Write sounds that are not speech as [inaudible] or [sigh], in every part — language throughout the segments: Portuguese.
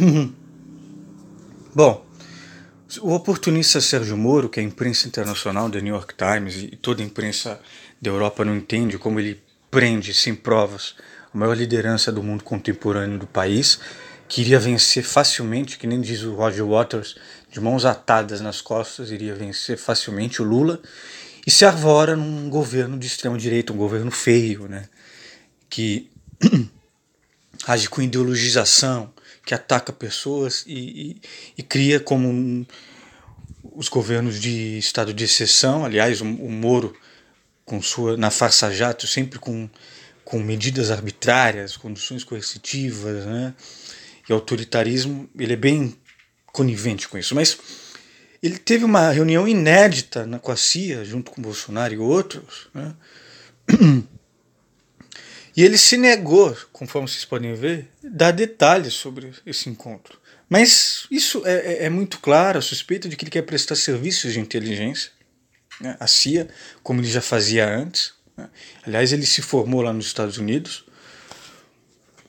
Uhum. Bom, o oportunista Sérgio Moro, que é a imprensa internacional do New York Times e toda a imprensa da Europa não entende como ele prende sem provas a maior liderança do mundo contemporâneo do país, queria vencer facilmente, que nem diz o Roger Waters, de mãos atadas nas costas, iria vencer facilmente o Lula e se arvora num governo de extrema direita, um governo feio, né? Que [clears throat] age com ideologização, que ataca pessoas e, e, e cria como um, os governos de estado de exceção, aliás, o, o Moro com sua na farsa jato sempre com com medidas arbitrárias, condições coercitivas, né? E autoritarismo, ele é bem conivente com isso. Mas ele teve uma reunião inédita na, com a CIA, junto com Bolsonaro e outros, né? [clears throat] E ele se negou, conforme vocês podem ver, dar detalhes sobre esse encontro. Mas isso é, é, é muito claro, a suspeita de que ele quer prestar serviços de inteligência né, à CIA, como ele já fazia antes. Né. Aliás, ele se formou lá nos Estados Unidos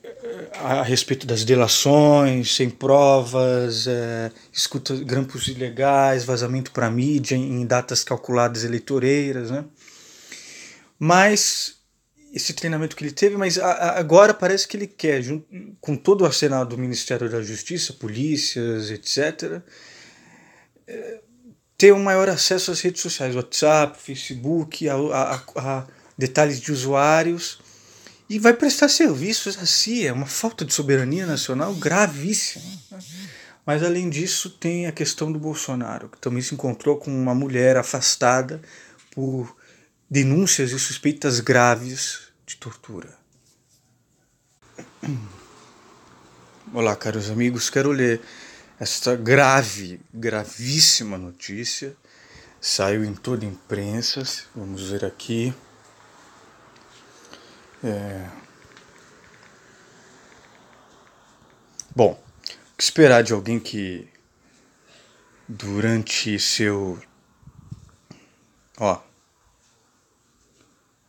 eh, a respeito das delações, sem provas, é, escuta grampos ilegais, vazamento para mídia em datas calculadas eleitoreiras, né? Mas esse treinamento que ele teve, mas a, a, agora parece que ele quer, junto, com todo o arsenal do Ministério da Justiça, polícias, etc., é, eh, ter um maior acesso às redes sociais, WhatsApp, Facebook, a, a detalhes de usuários, e vai prestar serviços assim. É uma falta de soberania nacional gravíssima. Né? Mas além disso, tem a questão do Bolsonaro, que também se encontrou com uma mulher afastada por denúncias e suspeitas graves de tortura. Olá, caros amigos, quero ler esta grave, gravíssima notícia. Saiu em toda a imprensa, vamos ver aqui. É... Bom, o que esperar de alguém que durante seu. Ó,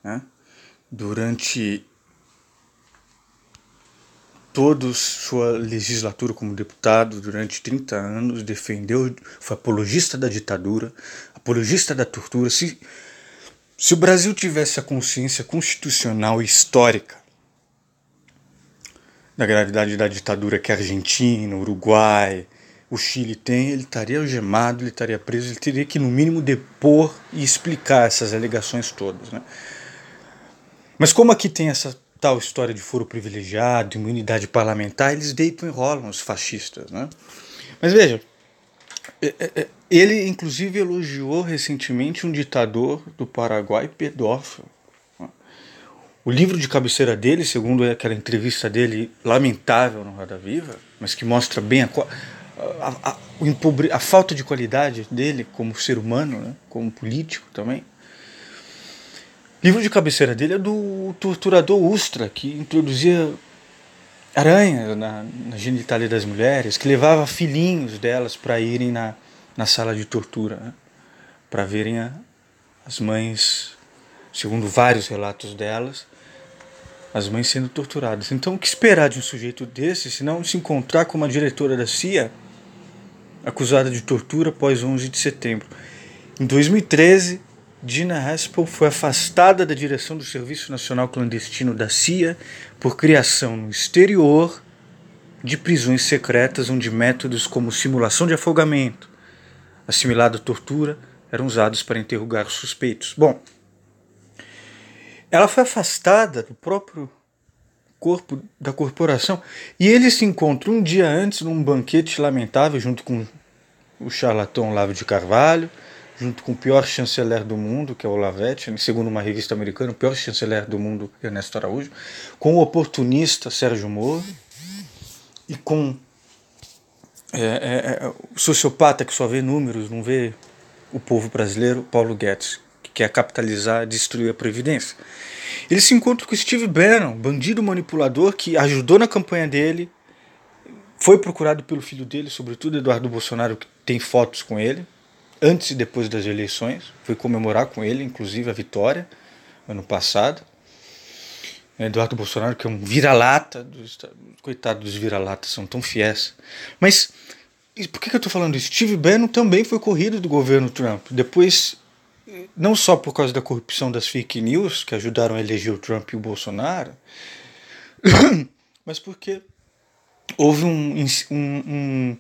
né? durante toda sua legislatura como deputado, durante 30 anos, defendeu, foi apologista da ditadura, apologista da tortura. Se, se o Brasil tivesse a consciência constitucional e histórica da gravidade da ditadura que a Argentina, Uruguai, o Chile tem, ele estaria algemado, ele estaria preso, ele teria que, no mínimo, depor e explicar essas alegações todas. Né? Mas como aqui tem essa tal história de foro privilegiado, imunidade parlamentar, eles deitam e rolam os fascistas, né? Mas veja, é, é, é, ele inclusive elogiou recentemente um ditador do Paraguai pedófilo. O livro de cabeceira dele, segundo aquela entrevista dele lamentável no Roda Viva, mas que mostra bem a, a, a, a falta de qualidade dele como ser humano, né? como político também, livro de cabeceira dele é do torturador Ustra, que introduzia aranhas na, na das mulheres, que levava filhinhos delas para irem na, na sala de tortura, né? para verem a, as mães, segundo vários relatos delas, as mães sendo torturadas. Então, o que esperar de um sujeito desse se não se encontrar com uma diretora da CIA acusada de tortura após 11 de setembro? Em 2013 Dina Haspel foi afastada da direção do Serviço Nacional Clandestino da CIA por criação no exterior de prisões secretas onde métodos como simulação de afogamento, assimilado à tortura, eram usados para interrogar suspeitos. Bom, ela foi afastada do próprio corpo da corporação e eles se encontram um dia antes num banquete lamentável junto com o charlatão Lavo de Carvalho junto com o pior chanceler do mundo, que é o Lavet, segundo uma revista americana, o pior chanceler do mundo, Ernesto Araújo, com o oportunista Sérgio Moro e com é, é, é, o sociopata que só vê números, não vê o povo brasileiro, Paulo Guedes, que quer capitalizar, destruir a Previdência. Ele se encontra com Steve Bannon, bandido manipulador que ajudou na campanha dele, foi procurado pelo filho dele, sobretudo Eduardo Bolsonaro, que tem fotos com ele, antes e depois das eleições. Fui comemorar com ele, inclusive, a vitória ano passado. Eduardo Bolsonaro, que é um vira-lata, dos, coitado dos vira-latas, são tão fiéis. Mas por que, eu estou falando isso? Steve Bannon também foi corrido do governo Trump. Depois, não só por causa da corrupção das fake news, que ajudaram a eleger o Trump e o Bolsonaro, [coughs] mas porque houve um, um, um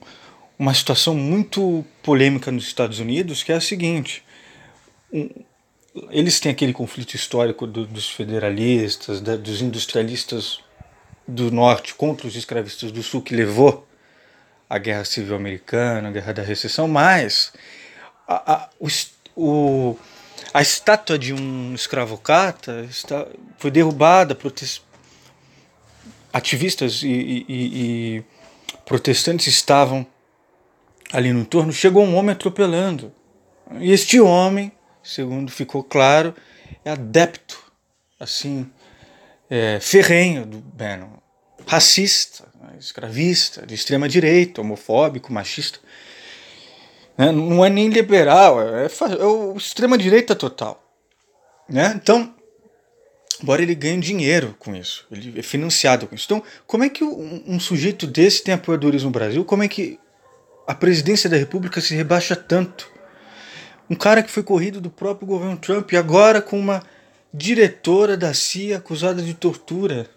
uma situação muito polêmica nos Estados Unidos, que é a seguinte: um, eles têm aquele conflito histórico do, dos federalistas, da, dos industrialistas do norte contra os escravistas do sul, que levou à Guerra Civil Americana, a Guerra da Recessão, mas a, a, o, o, a estátua de um escravocata está, foi derrubada, protest... ativistas e, e, e protestantes estavam ali no entorno, chegou um homem atropelando. E este homem, segundo ficou claro, é adepto, assim, é, ferrenho do Bannon. Racista, né, escravista, de extrema direita, homofóbico, machista. Né, não é nem liberal, é, é, é o extrema direita total. Né? Então, embora ele ganhe dinheiro com isso, ele é financiado com isso. Então, como é que um, um sujeito desse tem apoiadores no Brasil? Como é que a presidência da República se rebaixa tanto. Um cara que foi corrido do próprio governo Trump e agora com uma diretora da CIA acusada de tortura.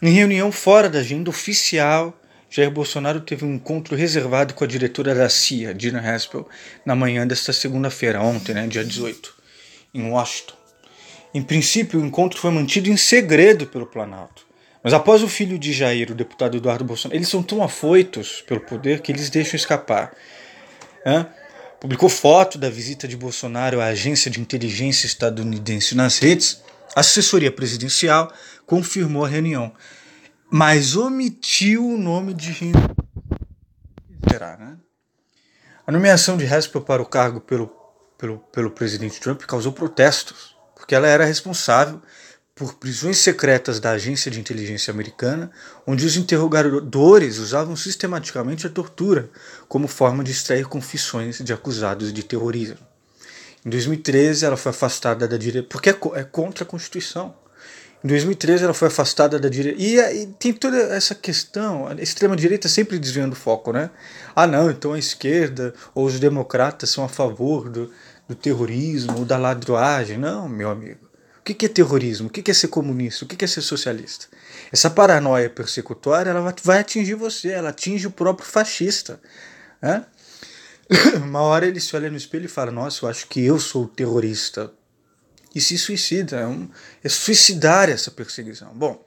Em reunião fora da agenda oficial, Jair Bolsonaro teve um encontro reservado com a diretora da CIA, Dina Haspel, na manhã desta segunda-feira, ontem, né, dia 18, em Washington. Em princípio, o encontro foi mantido em segredo pelo Planalto mas após o filho de Jair, o deputado Eduardo Bolsonaro, eles são tão afoitos pelo poder que eles deixam escapar. Hã? Publicou foto da visita de Bolsonaro à agência de inteligência estadunidense nas redes. A assessoria presidencial confirmou a reunião, mas omitiu o nome de Será, né? A nomeação de Haspel para o cargo pelo, pelo, pelo presidente Trump causou protestos, porque ela era responsável por prisões secretas da agência de inteligência americana, onde os interrogadores usavam sistematicamente a tortura como forma de extrair confissões de acusados de terrorismo. Em 2013, ela foi afastada da direita, porque é, co é contra a Constituição. Em 2013, ela foi afastada da direita. E, e, tem toda essa questão, a extrema-direita sempre desviando o foco, né? Ah, não, então a esquerda ou os democratas são a favor do, do terrorismo, da ladroagem. Não, meu amigo. O que é terrorismo? O que é ser comunista? O que é ser socialista? Essa paranoia persecutória ela vai atingir você, ela atinge o próprio fascista. Né? [coughs] Uma hora ele se olha no espelho e fala: Nossa, eu acho que eu sou terrorista. E se suicida. É, um, é suicidar essa perseguição. Bom,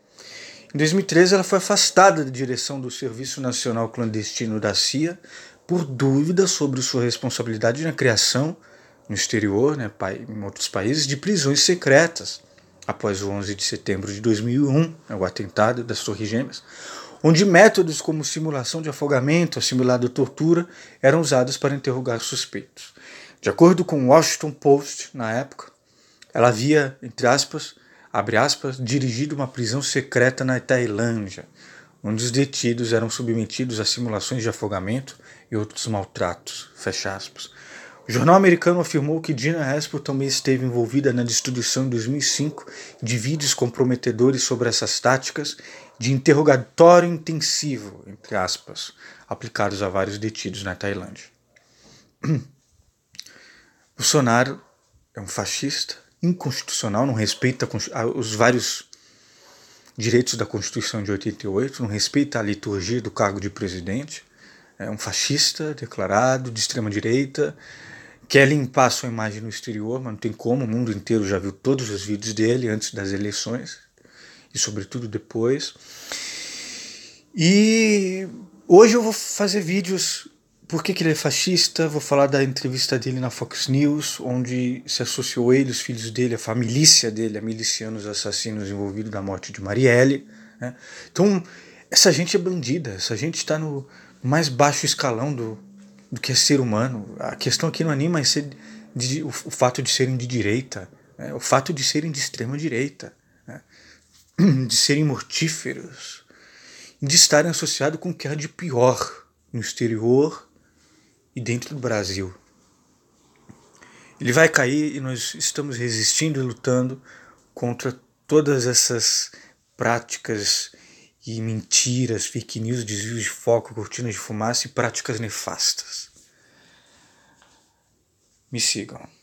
em 2013 ela foi afastada da direção do Serviço Nacional Clandestino da CIA por dúvidas sobre sua responsabilidade na criação no exterior, né, em outros países, de prisões secretas após o 11 de setembro de 2001, né, o atentado das Torres Gêmeas, onde métodos como simulação de afogamento, assimilado à tortura, eram usados para interrogar suspeitos. De acordo com o Washington Post, na época, ela havia, entre aspas, abre aspas, dirigido uma prisão secreta na Tailândia, onde os detidos eram submetidos a simulações de afogamento e outros maltratos, fecha aspas. O jornal americano afirmou que Dina Haspel também esteve envolvida na distribuição em 2005 de vídeos comprometedores sobre essas táticas de interrogatório intensivo, entre aspas, aplicados a vários detidos na Tailândia. [clears throat] Bolsonaro é um fascista, inconstitucional, não respeita os vários direitos da Constituição de 88, não respeita a liturgia do cargo de presidente, é um fascista declarado de extrema direita, quer limpar sua imagem no exterior, mas não tem como, o mundo inteiro já viu todos os vídeos dele antes das eleições e sobretudo depois. E hoje eu vou fazer vídeos por que, que ele é fascista, vou falar da entrevista dele na Fox News, onde se associou ele, os filhos dele, a família dele, a milicianos assassinos envolvidos na morte de Marielle. Né? Então, essa gente é bandida, essa gente está no mais baixo escalão do, do que é ser humano. A questão aqui não é nem mais ser de, o, o, fato de serem de direita, né? o fato de serem de extrema direita, né? [clears throat] de serem mortíferos, de estarem associados com o que há de pior no exterior e dentro do Brasil. Ele vai cair e nós estamos resistindo e lutando contra todas essas práticas e mentiras, fake news, desvios de foco, cortinas de fumaça e práticas nefastas. Me sigam.